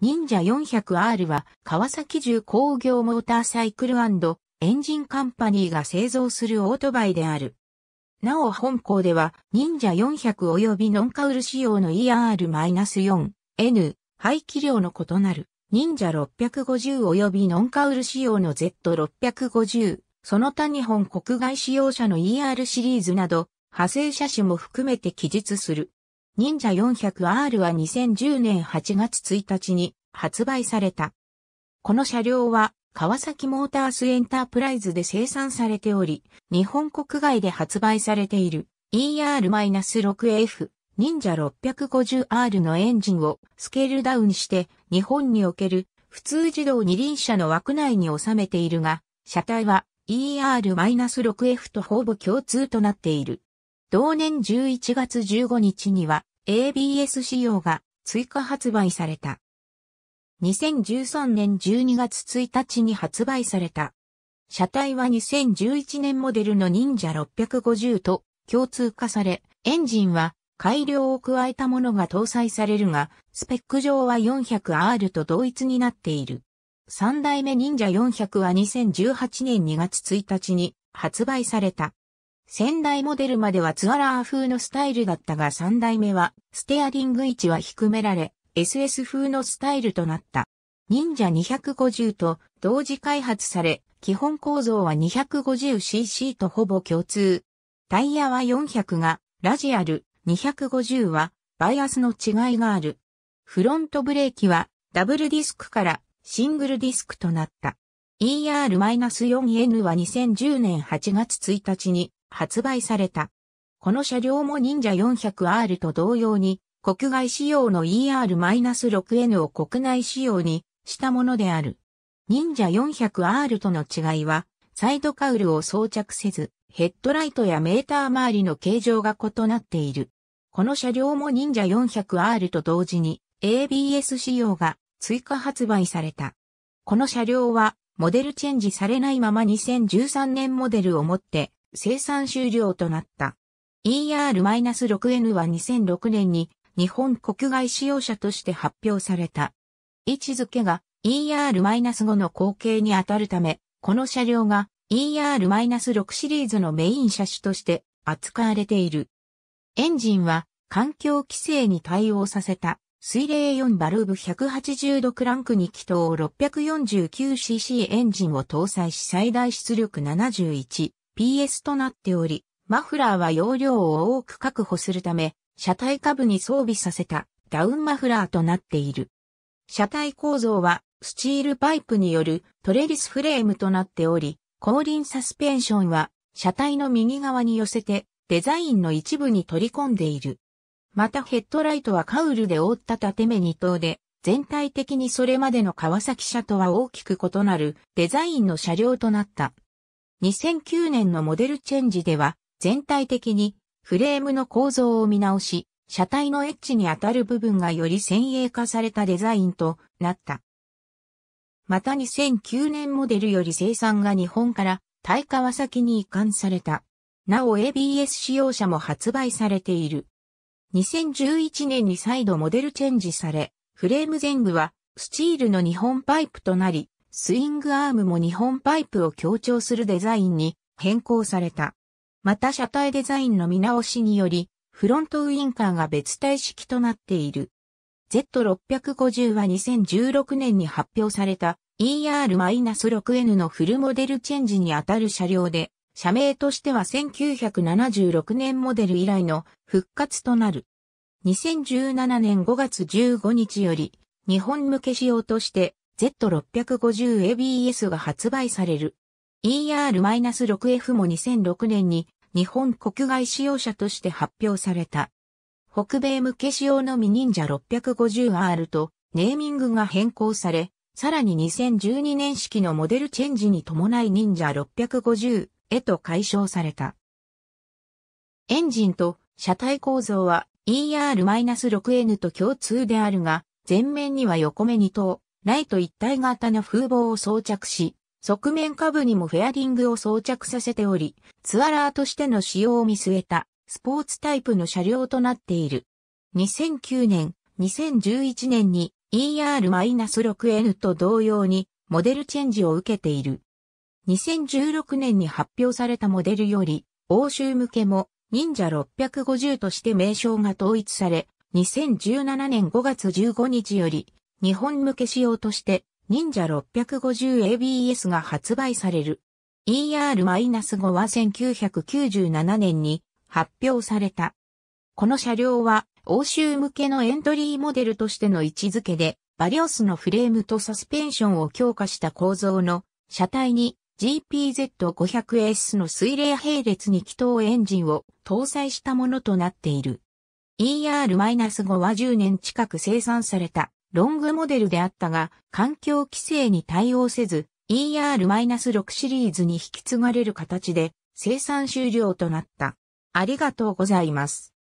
忍者 400R は川崎重工業モーターサイクルエンジンカンパニーが製造するオートバイである。なお本校では忍者400及びノンカウル仕様の ER-4N 排気量の異なる忍者650及びノンカウル仕様の Z650 その他日本国外使用車の ER シリーズなど派生車種も含めて記述する。忍者 400R は2010年8月1日に発売された。この車両は川崎モータースエンタープライズで生産されており、日本国外で発売されている ER-6F 忍者 650R のエンジンをスケールダウンして日本における普通自動二輪車の枠内に収めているが、車体は ER-6F とほぼ共通となっている。同年11月15日には ABS 仕様が追加発売された。2013年12月1日に発売された。車体は2011年モデルの忍者650と共通化され、エンジンは改良を加えたものが搭載されるが、スペック上は 400R と同一になっている。三代目忍者400は2018年2月1日に発売された。先代モデルまではツアラー風のスタイルだったが3代目は、ステアリング位置は低められ、SS 風のスタイルとなった。忍者250と同時開発され、基本構造は 250cc とほぼ共通。タイヤは400がラジアル、250はバイアスの違いがある。フロントブレーキはダブルディスクからシングルディスクとなった。ER-4N は2010年8月1日に発売された。この車両も忍者 400R と同様に、国外仕様の ER-6N を国内仕様にしたものである。忍者 400R との違いは、サイドカウルを装着せず、ヘッドライトやメーター周りの形状が異なっている。この車両も忍者 400R と同時に ABS 仕様が追加発売された。この車両はモデルチェンジされないまま2013年モデルをもって生産終了となった。ER-6N は2006年に日本国外使用車として発表された。位置づけが ER-5 の後継に当たるため、この車両が ER-6 シリーズのメイン車種として扱われている。エンジンは環境規制に対応させた水冷4バルーブ180度クランク2気筒 649cc エンジンを搭載し最大出力71 PS となっており、マフラーは容量を多く確保するため、車体下部に装備させたダウンマフラーとなっている。車体構造はスチールパイプによるトレリスフレームとなっており、後輪サスペンションは車体の右側に寄せてデザインの一部に取り込んでいる。またヘッドライトはカウルで覆った縦目二等で、全体的にそれまでの川崎車とは大きく異なるデザインの車両となった。2009年のモデルチェンジでは、全体的にフレームの構造を見直し、車体のエッジに当たる部分がより先鋭化されたデザインとなった。また2009年モデルより生産が日本から対川先に移管された。なお ABS 使用車も発売されている。2011年に再度モデルチェンジされ、フレーム全部はスチールの日本パイプとなり、スイングアームも日本パイプを強調するデザインに変更された。また車体デザインの見直しにより、フロントウインカーが別体式となっている。Z650 は2016年に発表された ER-6N のフルモデルチェンジにあたる車両で、社名としては1976年モデル以来の復活となる。2017年5月15日より日本向け仕様として Z650ABS が発売される。ER-6F も2006年に日本国外使用車として発表された。北米向け仕様のミニンジャ 650R とネーミングが変更され、さらに2012年式のモデルチェンジに伴い忍者650へと解消された。エンジンと車体構造は ER-6N と共通であるが、前面には横目2等、ライト一体型の風防を装着し、側面下部にもフェアリングを装着させており、ツアラーとしての使用を見据えたスポーツタイプの車両となっている。2009年、2011年に ER-6N と同様にモデルチェンジを受けている。2016年に発表されたモデルより、欧州向けも忍者650として名称が統一され、2017年5月15日より日本向け仕様として、忍者 650ABS が発売される。ER-5 は1997年に発表された。この車両は欧州向けのエントリーモデルとしての位置づけで、バリオスのフレームとサスペンションを強化した構造の車体に GPZ500S の水冷並列に気筒エンジンを搭載したものとなっている。ER-5 は10年近く生産された。ロングモデルであったが、環境規制に対応せず、ER-6 シリーズに引き継がれる形で生産終了となった。ありがとうございます。